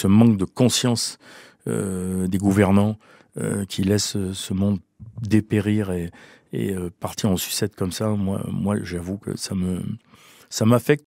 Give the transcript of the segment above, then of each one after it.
ce manque de conscience euh, des gouvernants euh, qui laissent euh, ce monde dépérir et, partir en sucette comme ça, moi, j'avoue que ça me ça m'affecte.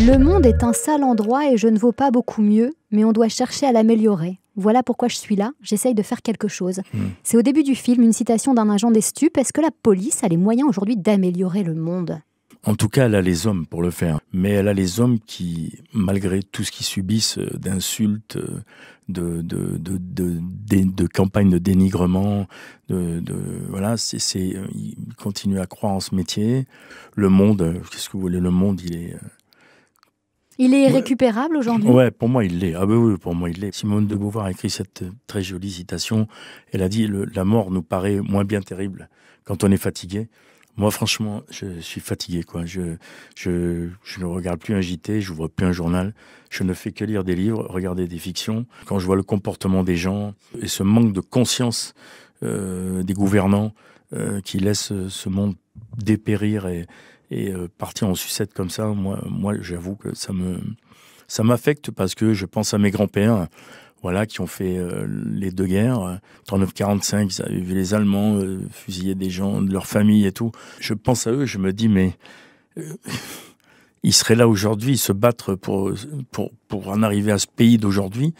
Le monde est un sale endroit et je ne vaux pas beaucoup mieux, mais on doit chercher à l'améliorer. Voilà pourquoi je suis là, j'essaye de faire quelque chose. Hmm. C'est au début du film une citation d'un agent des stupes. Est-ce que la police a les moyens aujourd'hui d'améliorer le monde en tout cas, elle a les hommes pour le faire. Mais elle a les hommes qui, malgré tout ce qu'ils subissent euh, d'insultes, euh, de, de, de, campagnes de dénigrement, de, voilà, c'est, euh, ils continuent à croire en ce métier. Le monde, qu'est-ce que vous voulez, le monde, il est. Il est récupérable aujourd'hui Ouais, pour moi, il l'est. Ah bah oui, pour moi, il l'est. Simone de Beauvoir a écrit cette très jolie citation. Elle a dit « La mort nous paraît moins bien terrible quand on est fatigué moi, franchement, je suis fatigué. Quoi. Je, je, ne regarde plus un JT, je vois plus un journal. Je ne fais que lire des livres, regarder des fictions. Quand je vois le comportement des gens et ce manque de conscience euh, des gouvernants euh, qui laissent euh, ce monde dépérir et, et partir en sucette comme ça, moi, moi j'avoue que ça me ça m'affecte parce que je pense à mes grands-pères voilà, qui ont fait euh, les deux guerres. 1945, ils avaient vu les Allemands euh, fusiller des gens de leur famille et tout. Je pense à eux, je me dis, mais euh, ils seraient là aujourd'hui, se battre pour, pour, en arriver à ce pays d'aujourd'hui.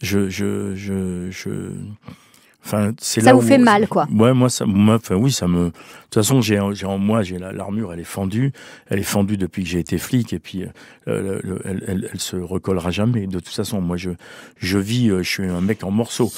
je, je ça là vous où, fait mal, quoi. Ouais, moi, ça, moi, enfin, oui, ça me. De toute façon, j'ai, j'ai moi, j'ai l'armure, elle est fendue, elle est fendue depuis que j'ai été flic, et puis euh, elle, elle, se recollera jamais. De toute façon, moi, je, je vis, euh, je suis un mec en morceaux.